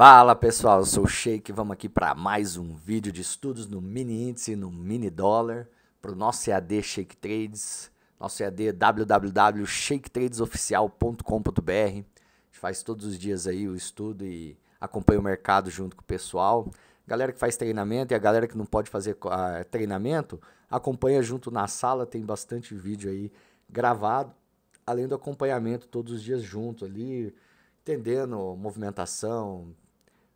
Fala pessoal, eu sou o Sheik, vamos aqui para mais um vídeo de estudos no mini índice, no mini dólar, para o nosso EAD Shake Trades, nosso EAD www.shaketradesoficial.com.br. A gente faz todos os dias aí o estudo e acompanha o mercado junto com o pessoal. Galera que faz treinamento e a galera que não pode fazer uh, treinamento, acompanha junto na sala, tem bastante vídeo aí gravado, além do acompanhamento todos os dias junto ali, entendendo movimentação,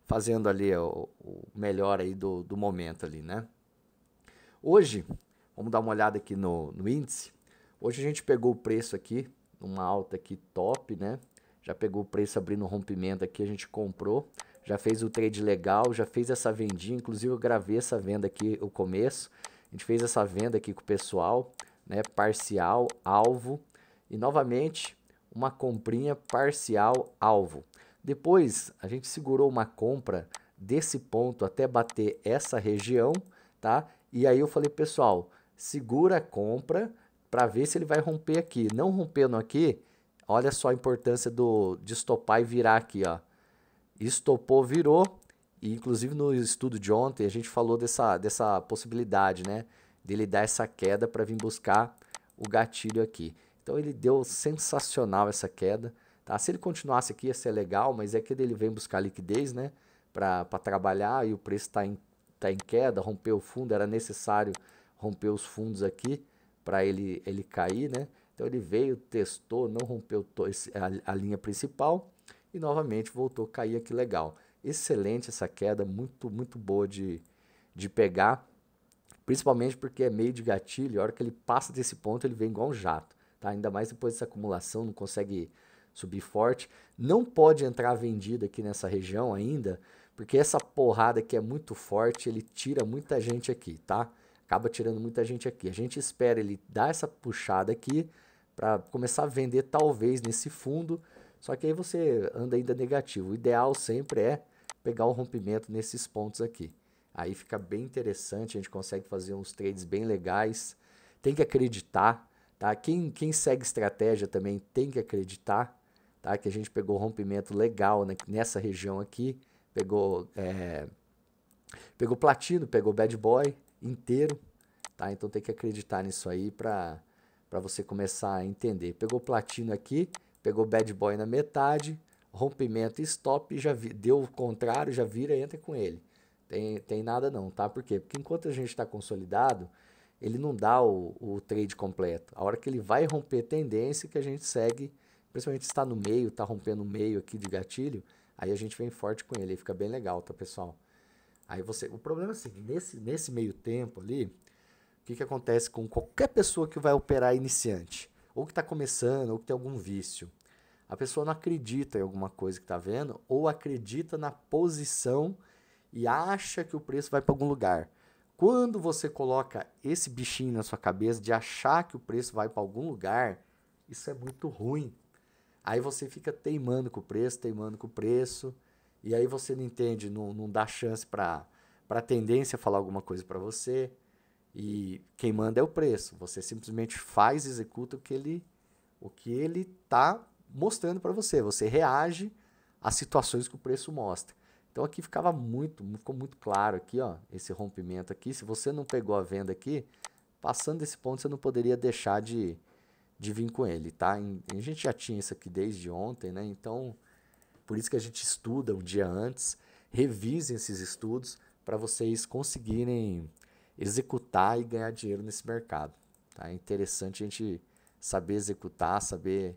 fazendo ali o, o melhor aí do, do momento ali, né? Hoje, vamos dar uma olhada aqui no, no índice. Hoje a gente pegou o preço aqui, uma alta aqui top, né? Já pegou o preço abrindo rompimento aqui, a gente comprou, já fez o trade legal, já fez essa vendinha, inclusive eu gravei essa venda aqui o começo. A gente fez essa venda aqui com o pessoal, né? Parcial, alvo e novamente uma comprinha parcial alvo. Depois a gente segurou uma compra desse ponto até bater essa região, tá? E aí eu falei, pessoal, segura a compra para ver se ele vai romper aqui. Não rompendo aqui, olha só a importância do de estopar e virar aqui, ó. Estopou, virou. E inclusive no estudo de ontem a gente falou dessa dessa possibilidade, né? Dele dar essa queda para vir buscar o gatilho aqui. Então ele deu sensacional essa queda. Tá? Se ele continuasse aqui, ia ser legal, mas é que ele vem buscar liquidez né? para trabalhar e o preço está em, tá em queda, rompeu o fundo, era necessário romper os fundos aqui para ele, ele cair. Né? Então ele veio, testou, não rompeu a, a linha principal e novamente voltou a cair aqui legal. Excelente essa queda, muito, muito boa de, de pegar, principalmente porque é meio de gatilho, a hora que ele passa desse ponto ele vem igual um jato. Tá? Ainda mais depois dessa acumulação, não consegue subir forte. Não pode entrar vendido aqui nessa região ainda, porque essa porrada que é muito forte, ele tira muita gente aqui, tá? Acaba tirando muita gente aqui. A gente espera ele dar essa puxada aqui para começar a vender talvez nesse fundo, só que aí você anda ainda negativo. O ideal sempre é pegar o rompimento nesses pontos aqui. Aí fica bem interessante, a gente consegue fazer uns trades bem legais. Tem que acreditar, tá? Quem, quem segue estratégia também tem que acreditar tá? que a gente pegou rompimento legal né? nessa região aqui, pegou, é, pegou platino, pegou bad boy inteiro, tá? então tem que acreditar nisso aí para você começar a entender. Pegou platino aqui, pegou bad boy na metade, rompimento e stop, já vi, deu o contrário, já vira e entra com ele. Tem, tem nada não, tá? Por quê? Porque enquanto a gente está consolidado, ele não dá o, o trade completo. A hora que ele vai romper tendência que a gente segue principalmente está no meio, está rompendo o meio aqui de gatilho, aí a gente vem forte com ele, aí fica bem legal, tá pessoal? Aí você, o problema é assim, nesse, nesse meio tempo ali, o que, que acontece com qualquer pessoa que vai operar iniciante, ou que está começando, ou que tem algum vício? A pessoa não acredita em alguma coisa que está vendo, ou acredita na posição e acha que o preço vai para algum lugar. Quando você coloca esse bichinho na sua cabeça de achar que o preço vai para algum lugar, isso é muito ruim, Aí você fica teimando com o preço, teimando com o preço, e aí você não entende, não, não dá chance para a tendência falar alguma coisa para você. E quem manda é o preço. Você simplesmente faz, executa o que ele o que ele está mostrando para você. Você reage às situações que o preço mostra. Então aqui ficava muito, ficou muito claro aqui, ó, esse rompimento aqui. Se você não pegou a venda aqui, passando desse ponto você não poderia deixar de de vir com ele, tá? A gente já tinha isso aqui desde ontem, né? Então, por isso que a gente estuda um dia antes. Revisem esses estudos para vocês conseguirem executar e ganhar dinheiro nesse mercado. Tá? É interessante a gente saber executar, saber,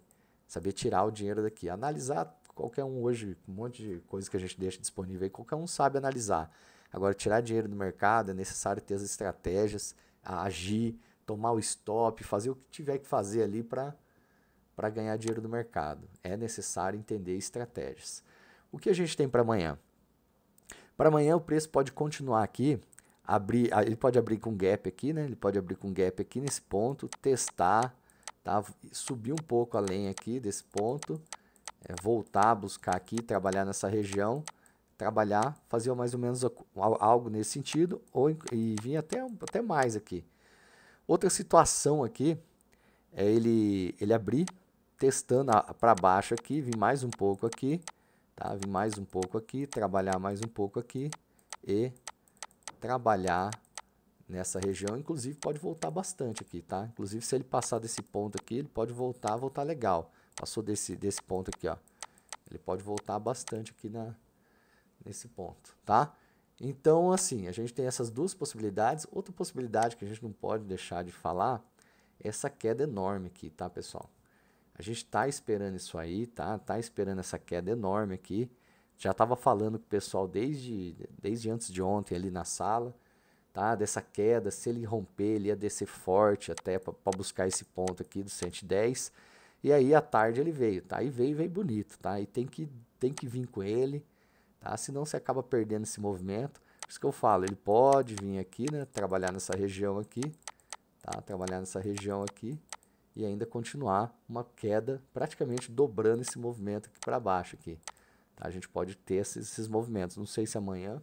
saber tirar o dinheiro daqui. Analisar, qualquer um hoje, um monte de coisa que a gente deixa disponível aí, qualquer um sabe analisar. Agora, tirar dinheiro do mercado é necessário ter as estratégias, agir, tomar o stop, fazer o que tiver que fazer ali para ganhar dinheiro do mercado. É necessário entender estratégias. O que a gente tem para amanhã? Para amanhã o preço pode continuar aqui, abrir, ele pode abrir com gap aqui, né? Ele pode abrir com gap aqui nesse ponto, testar, tá? Subir um pouco além aqui desse ponto, é, voltar, buscar aqui, trabalhar nessa região, trabalhar, fazer mais ou menos algo nesse sentido ou e vir até até mais aqui. Outra situação aqui é ele, ele abrir, testando para baixo aqui, vir mais um pouco aqui, tá? vir mais um pouco aqui, trabalhar mais um pouco aqui e trabalhar nessa região, inclusive pode voltar bastante aqui, tá? Inclusive se ele passar desse ponto aqui, ele pode voltar, voltar legal. Passou desse, desse ponto aqui, ó. Ele pode voltar bastante aqui na, nesse ponto, tá? Então, assim, a gente tem essas duas possibilidades. Outra possibilidade que a gente não pode deixar de falar é essa queda enorme aqui, tá, pessoal? A gente está esperando isso aí, tá? Tá esperando essa queda enorme aqui. Já estava falando com o pessoal desde, desde antes de ontem ali na sala, tá? Dessa queda, se ele romper, ele ia descer forte até para buscar esse ponto aqui do 110. E aí, à tarde, ele veio, tá? E veio, veio bonito, tá? E tem que, tem que vir com ele Tá? Senão você acaba perdendo esse movimento. Por isso que eu falo, ele pode vir aqui, né? trabalhar nessa região aqui, tá? trabalhar nessa região aqui e ainda continuar uma queda praticamente dobrando esse movimento aqui para baixo. Aqui, tá? A gente pode ter esses, esses movimentos. Não sei se amanhã,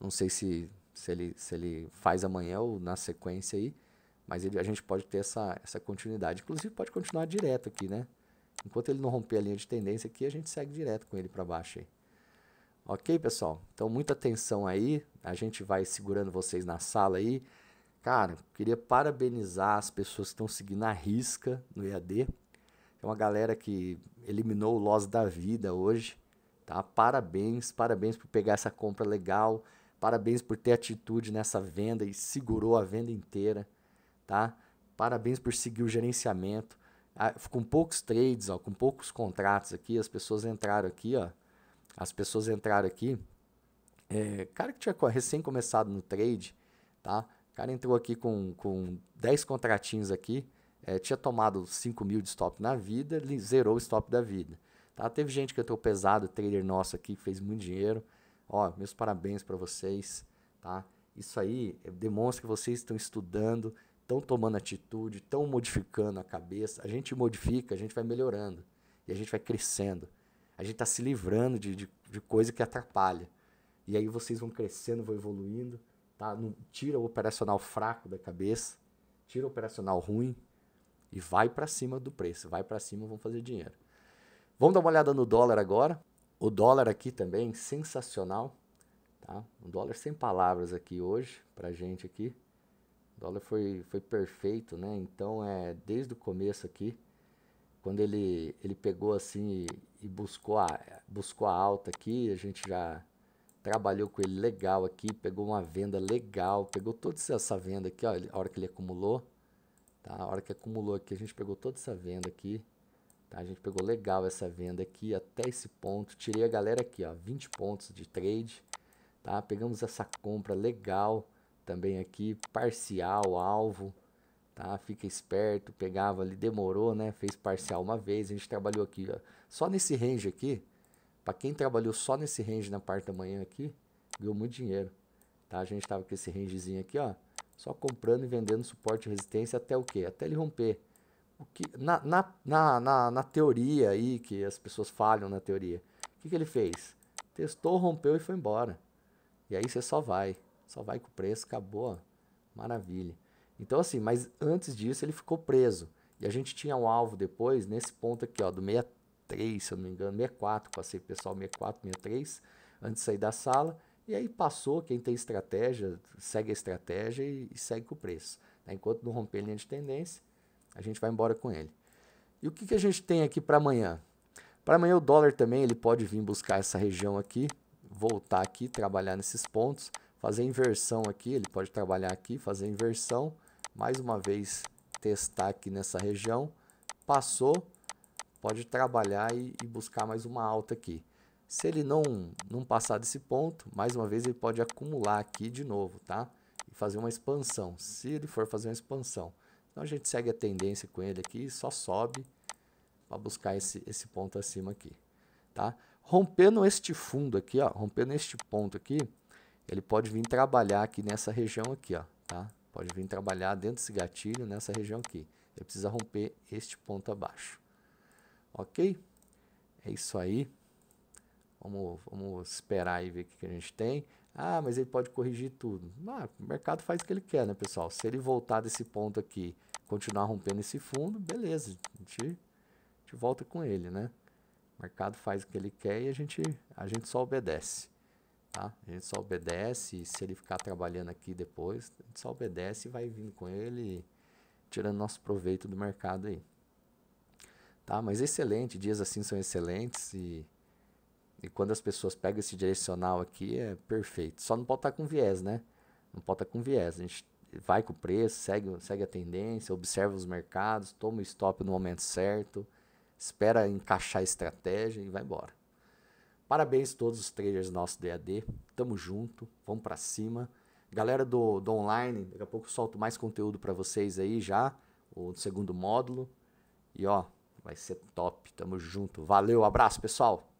não sei se, se, ele, se ele faz amanhã ou na sequência aí, mas ele, a gente pode ter essa, essa continuidade. Inclusive, pode continuar direto aqui, né? Enquanto ele não romper a linha de tendência aqui, a gente segue direto com ele para baixo aí. Ok, pessoal? Então, muita atenção aí. A gente vai segurando vocês na sala aí. Cara, queria parabenizar as pessoas que estão seguindo a risca no EAD. É uma galera que eliminou o loss da vida hoje. Tá? Parabéns, parabéns por pegar essa compra legal. Parabéns por ter atitude nessa venda e segurou a venda inteira. Tá? Parabéns por seguir o gerenciamento. Ah, com poucos trades, ó, com poucos contratos aqui, as pessoas entraram aqui, ó as pessoas entraram aqui. É, cara que tinha recém começado no trade, tá? O cara entrou aqui com, com 10 contratinhos aqui, é, tinha tomado 5 mil de stop na vida, zerou o stop da vida. Tá? Teve gente que entrou pesado, trader nosso aqui, que fez muito dinheiro. Ó, meus parabéns para vocês, tá? Isso aí é, demonstra que vocês estão estudando, estão tomando atitude, estão modificando a cabeça. A gente modifica, a gente vai melhorando e a gente vai crescendo. A gente está se livrando de, de, de, coisa que atrapalha. E aí vocês vão crescendo, vão evoluindo, tá? Não, tira o operacional fraco da cabeça, tira o operacional ruim e vai para cima do preço, vai para cima, vão fazer dinheiro. Vamos dar uma olhada no dólar agora. O dólar aqui também sensacional, tá? Um dólar sem palavras aqui hoje para gente aqui. O dólar foi, foi perfeito, né? Então é desde o começo aqui quando ele, ele pegou assim e, e, buscou, a, buscou a alta aqui, a gente já trabalhou com ele legal aqui, pegou uma venda legal, pegou toda essa venda aqui, ó, a hora que ele acumulou, tá? a hora que acumulou aqui, a gente pegou toda essa venda aqui, tá? a gente pegou legal essa venda aqui até esse ponto, tirei a galera aqui, ó, 20 pontos de trade, tá? pegamos essa compra legal também aqui, parcial, alvo, tá? Fica esperto, pegava ali, demorou, né? Fez parcial uma vez, a gente trabalhou aqui, ó. Só nesse range aqui, para quem trabalhou só nesse range na parte da manhã aqui, ganhou muito dinheiro, tá? A gente tava com esse rangezinho aqui, ó, só comprando e vendendo suporte e resistência até o quê? Até ele romper. O que, na, na, na, na, na teoria aí, que as pessoas falham na teoria, o que, que ele fez? Testou, rompeu e foi embora. E aí você só vai, só vai com o preço, acabou, ó. maravilha. Então, assim, mas antes disso ele ficou preso. E a gente tinha um alvo depois, nesse ponto aqui, ó, do 63, se eu não me engano, 64, passei pessoal 64, 63, antes de sair da sala. E aí passou, quem tem estratégia, segue a estratégia e, e segue com o preço. Né? Enquanto não romper a linha de tendência, a gente vai embora com ele. E o que, que a gente tem aqui para amanhã? Para amanhã o dólar também ele pode vir buscar essa região aqui, voltar aqui, trabalhar nesses pontos, fazer inversão aqui, ele pode trabalhar aqui, fazer inversão, mais uma vez testar aqui nessa região, passou, pode trabalhar e, e, buscar mais uma alta aqui. Se ele não, não passar desse ponto, mais uma vez ele pode acumular aqui de novo, tá? E fazer uma expansão, se ele for fazer uma expansão. Então a gente segue a tendência com ele aqui, só sobe para buscar esse, esse ponto acima aqui, tá? Rompendo este fundo aqui, ó, rompendo este ponto aqui, ele pode vir trabalhar aqui nessa região aqui, ó, tá? Pode vir trabalhar dentro desse gatilho, nessa região aqui. Ele precisa romper este ponto abaixo. Ok? É isso aí. Vamos, vamos esperar e ver o que a gente tem. Ah, mas ele pode corrigir tudo. Ah, o mercado faz o que ele quer, né, pessoal? Se ele voltar desse ponto aqui, continuar rompendo esse fundo, beleza. A gente, a gente volta com ele, né? O mercado faz o que ele quer e a gente, a gente só obedece. Tá? A gente só obedece, se ele ficar trabalhando aqui depois, a gente só obedece e vai vindo com ele, tirando nosso proveito do mercado aí. Tá? Mas excelente, dias assim são excelentes e, e quando as pessoas pegam esse direcional aqui é perfeito. Só não pode estar tá com viés, né? Não pode estar tá com viés. A gente vai com o preço, segue, segue a tendência, observa os mercados, toma o stop no momento certo, espera encaixar a estratégia e vai embora. Parabéns a todos os traders do nosso DAD. Tamo junto, vamos para cima. Galera do, do online, daqui a pouco eu solto mais conteúdo para vocês aí já, o segundo módulo. E ó, vai ser top. Tamo junto. Valeu, abraço, pessoal.